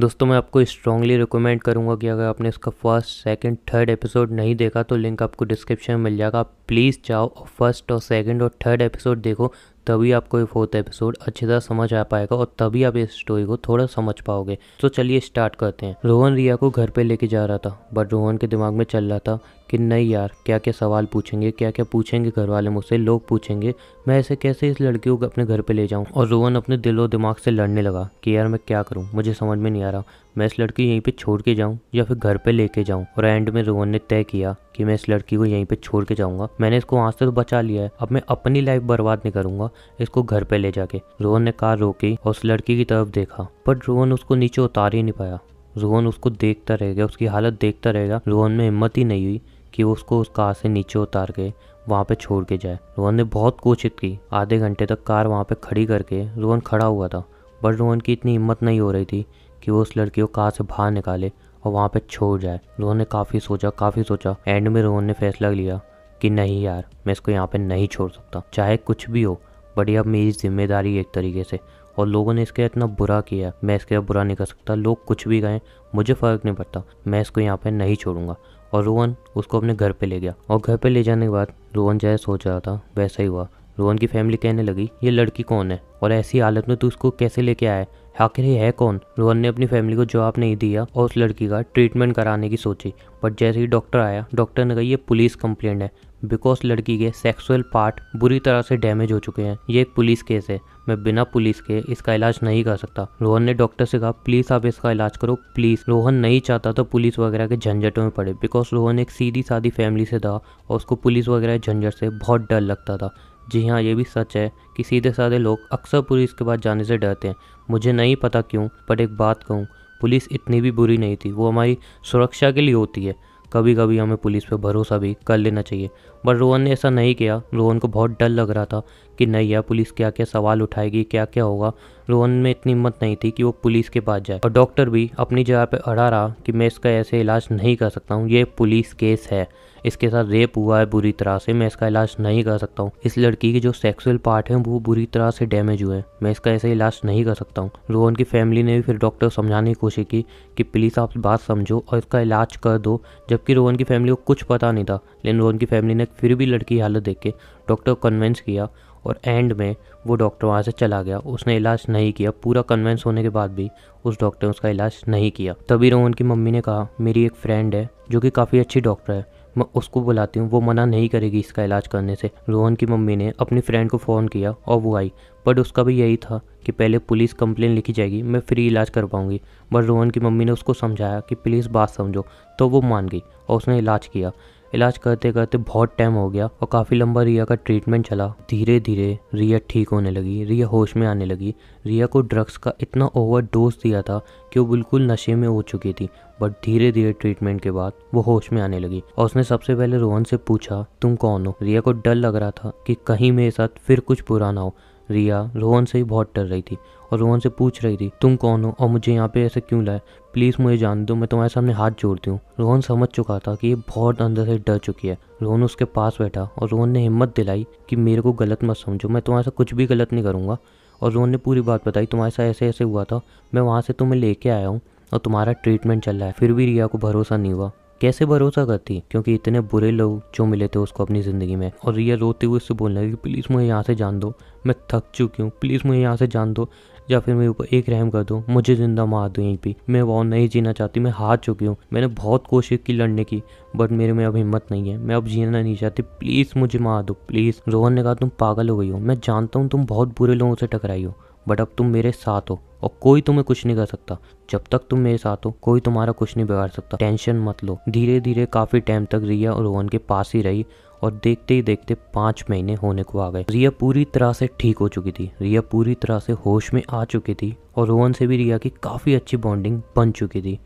दोस्तों मैं आपको स्ट्रांगली रिकमेंड करूँगा कि अगर आपने इसका फर्स्ट सेकंड थर्ड एपिसोड नहीं देखा तो लिंक आपको डिस्क्रिप्शन में मिल जाएगा आप प्लीज़ जाओ और फर्स्ट और सेकंड और थर्ड एपिसोड देखो तभी आपको ये फोर्थ एपिसोड अच्छे से समझ आ पाएगा और तभी आप इस स्टोरी को थोड़ा समझ पाओगे तो चलिए स्टार्ट करते हैं रोहन रिया को घर पर लेके जा रहा था बट रोहन के दिमाग में चल रहा था कि नहीं यार क्या क्या सवाल पूछेंगे क्या क्या पूछेंगे घर वाले मुझसे लोग पूछेंगे मैं ऐसे कैसे इस लड़की को अपने घर पे ले जाऊँ और रोहन अपने दिल और दिमाग से लड़ने लगा कि यार मैं क्या करूँ मुझे समझ में नहीं आ रहा मैं इस लड़की यहीं पे छोड़ के जाऊँ या फिर घर पे लेके जाऊँ और एंड में रोहन ने तय किया कि मैं इस लड़की को यहीं पे छोड़ के जाऊँगा मैंने इसको वहां से तो बचा लिया है अब मैं अपनी लाइफ बर्बाद नहीं करूँगा इसको घर पे ले जाके रोहन ने कार रोकी और उस लड़की की तरफ देखा बट रोहन उसको नीचे उतार ही नहीं पाया रोहन उसको देखता रह गया उसकी हालत देखता रहेगा रोहन में हिम्मत ही नहीं हुई कि वो उसको उस कार से नीचे उतार के वहाँ पे छोड़ के जाए रोहन ने बहुत कोशिश की आधे घंटे तक कार वहाँ पे खड़ी करके रोहन खड़ा हुआ था बट रोहन की इतनी हिम्मत नहीं हो रही थी कि वो उस लड़की को कार से बाहर निकाले और वहाँ पे छोड़ जाए रोहन ने काफ़ी सोचा काफ़ी सोचा एंड में रोहन ने फैसला लिया कि नहीं यार मैं इसको यहाँ पे नहीं छोड़ सकता चाहे कुछ भी हो बट ये अब मेरी जिम्मेदारी एक तरीके से और लोगों ने इसके इतना बुरा किया मैं इसके बुरा नहीं कर सकता लोग कुछ भी कहें मुझे फ़र्क नहीं पड़ता मैं इसको यहाँ पे नहीं छोड़ूंगा और रोहन उसको अपने घर पे ले गया और घर पे ले जाने के बाद रोहन जैसे सोच रहा था वैसा ही हुआ रोहन की फैमिली कहने लगी ये लड़की कौन है और ऐसी हालत में तू उसको कैसे लेके आया आखिर ये है कौन रोहन ने अपनी फैमिली को जवाब नहीं दिया और उस लड़की का ट्रीटमेंट कराने की सोची बट जैसे ही डॉक्टर आया डॉक्टर ने कहा ये पुलिस कंप्लेंट है बिकॉज लड़की के सेक्सुअल पार्ट बुरी तरह से डैमेज हो चुके हैं ये एक पुलिस केस है मैं बिना पुलिस के इसका इलाज नहीं कर सकता रोहन ने डॉक्टर से कहा प्लीज आप इसका इलाज करो प्लीज रोहन नहीं चाहता था तो पुलिस वगैरह के झंझटों में पड़े बिकॉज रोहन एक सीधी सादी फैमिली से था और उसको पुलिस वगैरह झंझट से बहुत डर लगता था जी हाँ ये भी सच है कि सीधे साधे लोग अक्सर पुलिस के पास जाने से डरते हैं मुझे नहीं पता क्यों पर एक बात कहूँ पुलिस इतनी भी बुरी नहीं थी वो हमारी सुरक्षा के लिए होती है कभी कभी हमें पुलिस पर भरोसा भी कर लेना चाहिए पर रोहन ने ऐसा नहीं किया रोहन को बहुत डर लग रहा था कि नहीं यार पुलिस क्या क्या सवाल उठाएगी क्या क्या होगा रोहन में इतनी हिम्मत नहीं थी कि वो पुलिस के पास जाए और डॉक्टर भी अपनी जगह पर अड़ा रहा कि मैं इसका ऐसे इलाज नहीं कर सकता हूँ ये पुलिस केस है इसके साथ रेप हुआ है बुरी तरह से मैं इसका इलाज नहीं कर सकता हूँ इस लड़की के जो सेक्सुअल पार्ट है वो बुरी तरह से डैमेज हुए हैं मैं इसका ऐसे इलाज नहीं कर सकता हूँ रोहन की फैमिली ने भी फिर डॉक्टर समझाने की कोशिश की कि प्लीज़ आप बात समझो और इसका इलाज कर दो जबकि रोहन की फैमिली को कुछ पता नहीं था लेकिन रोहन की फैमिली ने फिर भी लड़की हालत देख के डॉक्टर को कन्वेंस किया और एंड में वो डॉक्टर वहाँ से चला गया उसने इलाज नहीं किया पूरा कन्वेंस होने के बाद भी उस डॉक्टर ने उसका इलाज नहीं किया तभी रोहन की मम्मी ने कहा मेरी एक फ्रेंड है जो कि काफ़ी अच्छी डॉक्टर है मैं उसको बुलाती हूँ वो मना नहीं करेगी इसका इलाज करने से रोहन की मम्मी ने अपनी फ्रेंड को फ़ोन किया और वो आई बट उसका भी यही था कि पहले पुलिस कंप्लेन लिखी जाएगी मैं फ्री इलाज कर पाऊँगी बट रोहन की मम्मी ने उसको समझाया कि प्लीज़ बात समझो तो वो मान गई और उसने इलाज किया इलाज करते करते बहुत टाइम हो गया और काफ़ी लंबा रिया का ट्रीटमेंट चला धीरे धीरे रिया ठीक होने लगी रिया होश में आने लगी रिया को ड्रग्स का इतना ओवर डोज दिया था कि वो बिल्कुल नशे में हो चुकी थी बट धीरे धीरे ट्रीटमेंट के बाद वो होश में आने लगी और उसने सबसे पहले रोहन से पूछा तुम कौन हो रिया को डर लग रहा था कि कहीं मेरे साथ फिर कुछ बुरा ना हो रिया रोहन से ही बहुत डर रही थी और रोहन से पूछ रही थी तुम कौन हो और मुझे यहाँ पे ऐसे क्यों लाए प्लीज़ मुझे जान दो मैं तुम्हारे सामने हाथ जोड़ती हूँ रोहन समझ चुका था कि ये बहुत अंदर से डर चुकी है रोहन उसके पास बैठा और रोहन ने हिम्मत दिलाई कि मेरे को गलत मत समझो मैं तुम्हारे साथ कुछ भी गलत नहीं करूँगा और रोहन ने पूरी बात बताई तुम्हारे साथ ऐसे ऐसे हुआ था मैं वहाँ से तुम्हें लेके आया हूँ और तुम्हारा ट्रीटमेंट चल रहा है फिर भी रिया को भरोसा नहीं हुआ कैसे भरोसा करती क्योंकि इतने बुरे लोग जो मिले थे उसको अपनी ज़िंदगी में और ये रोते हुए उससे बोलने लगी प्लीज़ मुझे यहाँ से जान दो मैं थक चुकी हूँ प्लीज़ मुझे यहाँ से जान दो या फिर मेरे ऊपर एक रहम कर दो मुझे ज़िंदा मार दो यहीं पे मैं वो नहीं जीना चाहती मैं हार चुकी हूँ मैंने बहुत कोशिश की लड़ने की बट मेरे में अब हिम्मत नहीं है मैं अब जीना नहीं चाहती प्लीज़ मुझे मार दो प्लीज़ रोहन ने कहा तुम पागल हो गई हो मैं जानता हूँ तुम बहुत बुरे लोगों से टकराई हो बट अब तुम मेरे साथ हो और कोई तुम्हें कुछ नहीं कर सकता जब तक तुम मेरे साथ हो कोई तुम्हारा कुछ नहीं बिगाड़ सकता टेंशन मत लो धीरे धीरे काफ़ी टाइम तक रिया और रोहन के पास ही रही और देखते ही देखते पाँच महीने होने को आ गए रिया पूरी तरह से ठीक हो चुकी थी रिया पूरी तरह से होश में आ चुकी थी और रोहन से भी रिया की काफ़ी अच्छी बॉन्डिंग बन चुकी थी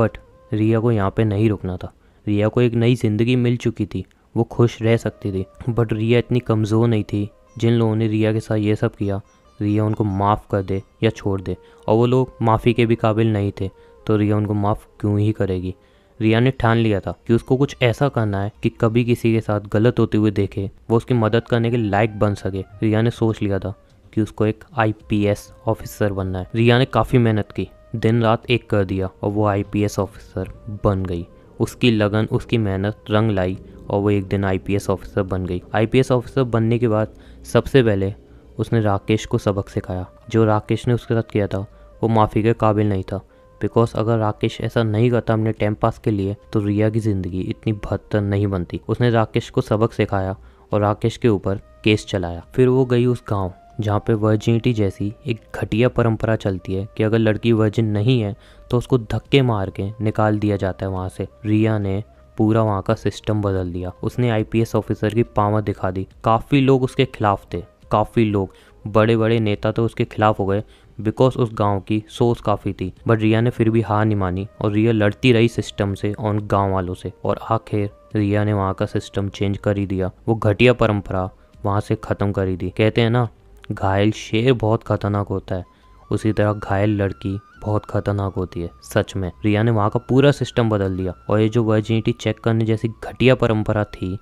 बट रिया को यहाँ पे नहीं रुकना था रिया को एक नई ज़िंदगी मिल चुकी थी वो खुश रह सकती थी बट रिया इतनी कमज़ोर नहीं थी जिन लोगों ने रिया के साथ ये सब किया तो रिया उनको माफ़ कर दे या छोड़ दे और वो लोग माफ़ी के भी काबिल नहीं थे तो रिया उनको माफ़ क्यों ही करेगी रिया ने ठान लिया था कि उसको कुछ ऐसा करना है कि कभी किसी के साथ गलत होते हुए देखे वो उसकी मदद करने के लायक बन सके रिया ने सोच लिया था कि उसको एक आईपीएस ऑफिसर बनना है रिया ने काफ़ी मेहनत की दिन रात एक कर दिया और वो आईपीएस ऑफिसर बन गई उसकी लगन उसकी मेहनत रंग लाई और वो एक दिन आईपीएस ऑफिसर बन गई आईपीएस ऑफिसर बनने के बाद सबसे पहले उसने राकेश को सबक सिखाया जो राकेश ने उसके साथ किया था वो माफ़ी के काबिल नहीं था बिकॉज अगर राकेश ऐसा नहीं करता अपने टाइम पास के लिए तो रिया की ज़िंदगी इतनी बदतर नहीं बनती उसने राकेश को सबक सिखाया और राकेश के ऊपर केस चलाया फिर वो गई उस गाँव जहाँ पे वर्जिनिटी जैसी एक घटिया परंपरा चलती है कि अगर लड़की वर्जिन नहीं है तो उसको धक्के मार के निकाल दिया जाता है वहाँ से रिया ने पूरा वहाँ का सिस्टम बदल दिया उसने आईपीएस ऑफिसर की पावर दिखा दी काफ़ी लोग उसके खिलाफ थे काफ़ी लोग बड़े बड़े नेता तो उसके खिलाफ हो गए बिकॉज उस गांव की सोच काफ़ी थी बट रिया ने फिर भी हार नहीं मानी और रिया लड़ती रही सिस्टम से और गांव वालों से और आखिर रिया ने वहाँ का सिस्टम चेंज कर ही दिया वो घटिया परंपरा वहाँ से ख़त्म कर ही दी कहते हैं ना घायल शेर बहुत खतरनाक होता है उसी तरह घायल लड़की बहुत खतरनाक होती है सच में रिया ने वहाँ का पूरा सिस्टम बदल दिया और ये जो वर्जिनिटी चेक करने जैसी घटिया परंपरा थी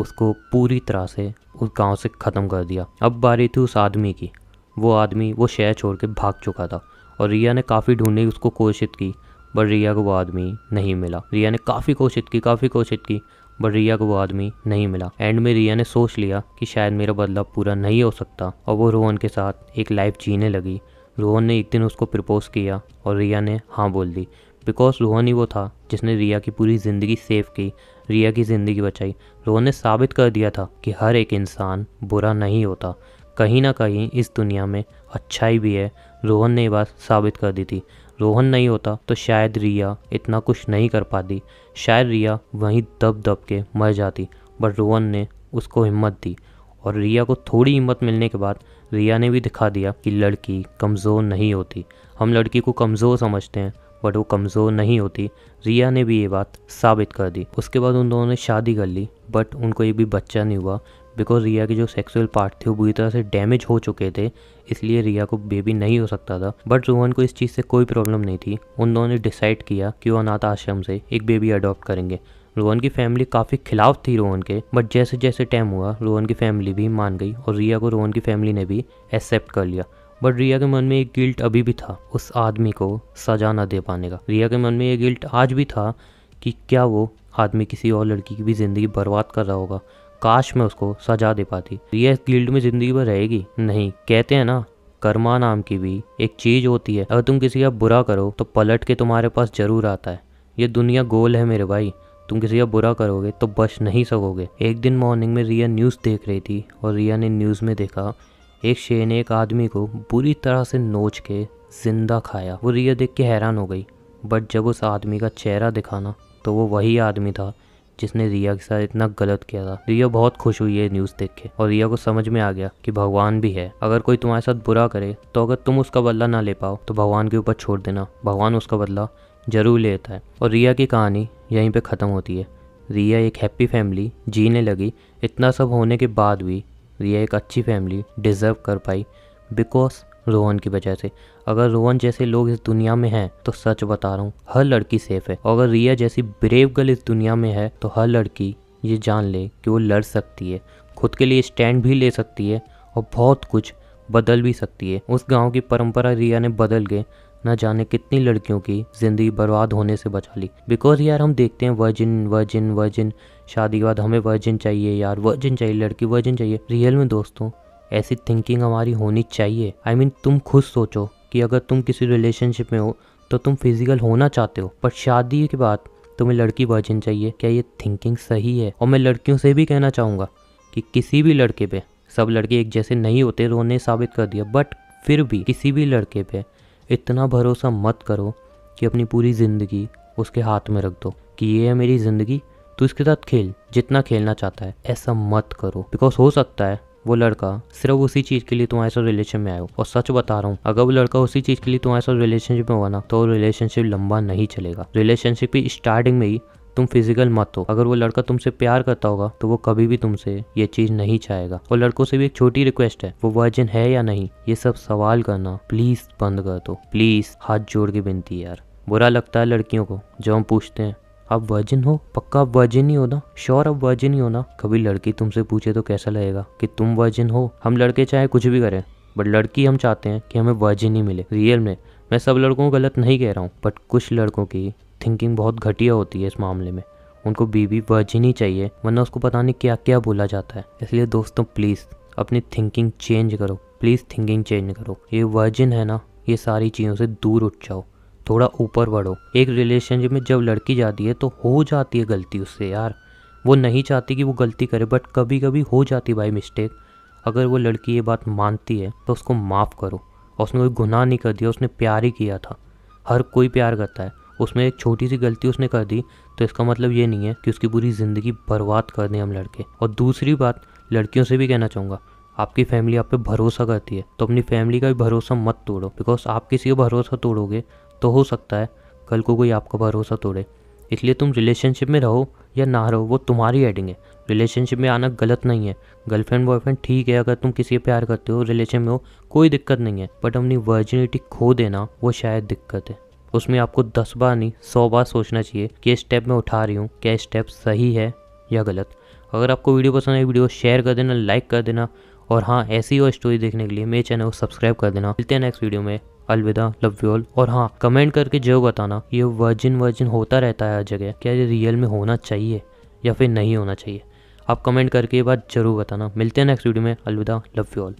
उसको पूरी तरह से उस गांव से ख़त्म कर दिया अब बारी थी उस आदमी की वो आदमी वो शहर छोड़ के भाग चुका था और रिया ने काफ़ी ढूंढने की उसको कोशिश की बट रिया को वो आदमी नहीं मिला रिया ने काफ़ी कोशिश की काफ़ी कोशिश की बट रिया को वो आदमी नहीं मिला एंड में रिया ने सोच लिया कि शायद मेरा बदलाव पूरा नहीं हो सकता और वो रोहन के साथ एक लाइफ जीने लगी रोहन ने एक दिन उसको प्रपोज किया और रिया ने हाँ बोल दी बिकॉज रोहन ही वो था जिसने रिया की पूरी ज़िंदगी सेव की रिया की ज़िंदगी बचाई रोहन ने साबित कर दिया था कि हर एक इंसान बुरा नहीं होता कहीं ना कहीं इस दुनिया में अच्छाई भी है रोहन ने ये बात साबित कर दी थी रोहन नहीं होता तो शायद रिया इतना कुछ नहीं कर पाती शायद रिया वहीं दब दब के मर जाती बट रोहन ने उसको हिम्मत दी और रिया को थोड़ी हिम्मत मिलने के बाद रिया ने भी दिखा दिया कि लड़की कमज़ोर नहीं होती हम लड़की को कमज़ोर समझते हैं बट वो कमज़ोर नहीं होती रिया ने भी ये बात साबित कर दी उसके बाद उन दोनों ने शादी कर ली बट उनको एक भी बच्चा नहीं हुआ बिकॉज रिया के जो सेक्सुअल पार्ट थे वो बुरी तरह से डैमेज हो चुके थे इसलिए रिया को बेबी नहीं हो सकता था बट रोहन को इस चीज़ से कोई प्रॉब्लम नहीं थी उन दोनों ने डिसाइड किया कि वो अनाथ आश्रम से एक बेबी अडॉप्ट करेंगे रोहन की फैमिली काफ़ी खिलाफ थी रोहन के बट जैसे जैसे टाइम हुआ रोहन की फैमिली भी मान गई और रिया को रोहन की फैमिली ने भी एक्सेप्ट कर लिया बट रिया के मन में एक गिल्ट अभी भी था उस आदमी को सजा ना दे पाने का रिया के मन में ये गिल्ट आज भी था कि क्या वो आदमी किसी और लड़की की भी ज़िंदगी बर्बाद कर रहा होगा काश मैं उसको सजा दे पाती रिया इस गिल्ट में ज़िंदगी भर रहेगी नहीं कहते हैं ना कर्मा नाम की भी एक चीज़ होती है अगर तुम किसी का बुरा करो तो पलट के तुम्हारे पास ज़रूर आता है ये दुनिया गोल है मेरे भाई तुम किसी का बुरा करोगे तो बच नहीं सकोगे एक दिन मॉर्निंग में रिया न्यूज़ देख रही थी और रिया ने न्यूज़ में देखा एक शेर ने एक आदमी को बुरी तरह से नोच के जिंदा खाया वो रिया देख के हैरान हो गई बट जब उस आदमी का चेहरा दिखाना तो वो वही आदमी था जिसने रिया के साथ इतना गलत किया था रिया बहुत खुश हुई है न्यूज़ देख के और रिया को समझ में आ गया कि भगवान भी है अगर कोई तुम्हारे साथ बुरा करे तो अगर तुम उसका बदला ना ले पाओ तो भगवान के ऊपर छोड़ देना भगवान उसका बदला जरूर लेता है और रिया की कहानी यहीं पर ख़त्म होती है रिया एक हैप्पी फैमिली जीने लगी इतना सब होने के बाद भी ये एक अच्छी फैमिली डिज़र्व कर पाई बिकॉज रोहन की वजह से अगर रोहन जैसे लोग इस दुनिया में हैं तो सच बता रहा हूँ हर लड़की सेफ है और अगर रिया जैसी ब्रेव गर्ल इस दुनिया में है तो हर लड़की ये जान ले कि वो लड़ सकती है खुद के लिए स्टैंड भी ले सकती है और बहुत कुछ बदल भी सकती है उस गांव की परंपरा रिया ने बदल के न जाने कितनी लड़कियों की ज़िंदगी बर्बाद होने से बचा ली बिकॉज यार हम देखते हैं वर्जिन वर्जिन वर्जिन शादी के बाद हमें वर्जिन चाहिए यार वर्जिन चाहिए लड़की वर्जिन चाहिए रियल में दोस्तों ऐसी थिंकिंग हमारी होनी चाहिए आई I मीन mean, तुम खुद सोचो कि अगर तुम किसी रिलेशनशिप में हो तो तुम फिजिकल होना चाहते हो पर शादी के बाद तुम्हें लड़की वर्जिन चाहिए क्या ये थिंकिंग सही है और मैं लड़कियों से भी कहना चाहूँगा कि किसी भी लड़के पे सब लड़के एक जैसे नहीं होते तो उन्होंने साबित कर दिया बट फिर भी किसी भी लड़के पे इतना भरोसा मत करो कि अपनी पूरी ज़िंदगी उसके हाथ में रख दो कि ये है मेरी ज़िंदगी तो इसके साथ खेल जितना खेलना चाहता है ऐसा मत करो बिकॉज हो सकता है वो लड़का सिर्फ उसी चीज़ के लिए तुम्हारे साथ रिलेशन में आयो और सच बता रहा हूँ अगर वो लड़का उसी चीज़ के लिए तुम्हारे साथ रिलेशनशिप में हुआ ना तो रिलेशनशिप लंबा नहीं चलेगा रिलेशनशिप ही स्टार्टिंग में ही तुम फिजिकल मत हो अगर वो लड़का तुमसे प्यार करता होगा तो वो कभी भी तुमसे ये चीज नहीं चाहेगा और लड़कों से भी एक छोटी रिक्वेस्ट है वो वर्जन है या नहीं ये सब सवाल करना प्लीज बंद कर दो प्लीज हाथ जोड़ के बिनती यार बुरा लगता है लड़कियों को जब हम पूछते हैं आप वर्जिन हो पक्का आप वर्जिन ही हो ना श्योर आप वर्जिन ही हो ना कभी लड़की तुमसे पूछे तो कैसा लगेगा कि तुम वर्जिन हो हम लड़के चाहे कुछ भी करें बट लड़की हम चाहते हैं कि हमें वर्जिन ही मिले रियल में मैं सब लड़कों को गलत नहीं कह रहा हूँ बट कुछ लड़कों की थिंकिंग बहुत घटिया होती है इस मामले में उनको बीवी वर्जिन ही चाहिए वरना उसको पता नहीं क्या क्या बोला जाता है इसलिए दोस्तों प्लीज़ अपनी थिंकिंग चेंज करो प्लीज़ थिंकिंग चेंज करो ये वर्जिन है ना ये सारी चीज़ों से दूर उठ जाओ थोड़ा ऊपर बढ़ो एक रिलेशनशिप में जब लड़की जाती है तो हो जाती है गलती उससे यार वो नहीं चाहती कि वो गलती करे बट कभी कभी हो जाती बाई मिस्टेक अगर वो लड़की ये बात मानती है तो उसको माफ़ करो और उसने कोई गुनाह नहीं कर दिया उसने प्यार ही किया था हर कोई प्यार करता है उसमें एक छोटी सी गलती उसने कर दी तो इसका मतलब ये नहीं है कि उसकी पूरी ज़िंदगी बर्बाद कर दें हम लड़के और दूसरी बात लड़कियों से भी कहना चाहूँगा आपकी फैमिली आप पे भरोसा करती है तो अपनी फैमिली का भी भरोसा मत तोड़ो बिकॉज आप किसी का भरोसा तोड़ोगे तो हो सकता है कल को कोई आपका भरोसा तोड़े इसलिए तुम रिलेशनशिप में रहो या ना रहो वो तुम्हारी एडिंग है रिलेशनशिप में आना गलत नहीं है गर्लफ्रेंड बॉयफ्रेंड ठीक है अगर तुम किसी से प्यार करते हो रिलेशन में हो कोई दिक्कत नहीं है बट अपनी वर्जिनिटी खो देना वो शायद दिक्कत है उसमें आपको दस बार नहीं सौ बार सोचना चाहिए कि स्टेप मैं उठा रही हूँ क्या स्टेप सही है या गलत अगर आपको वीडियो पसंद है वीडियो शेयर कर देना लाइक कर देना और हाँ ऐसी और स्टोरी देखने के लिए मेरे चैनल को सब्सक्राइब कर देना मिलते हैं नेक्स्ट वीडियो में अलविदा लव यू ऑल और हाँ कमेंट करके जरूर बताना ये वर्जिन वर्जिन होता रहता है हर जगह क्या ये रियल में होना चाहिए या फिर नहीं होना चाहिए आप कमेंट करके ये बात जरूर बताना मिलते हैं नेक्स्ट वीडियो में अलविदा लव यू ऑल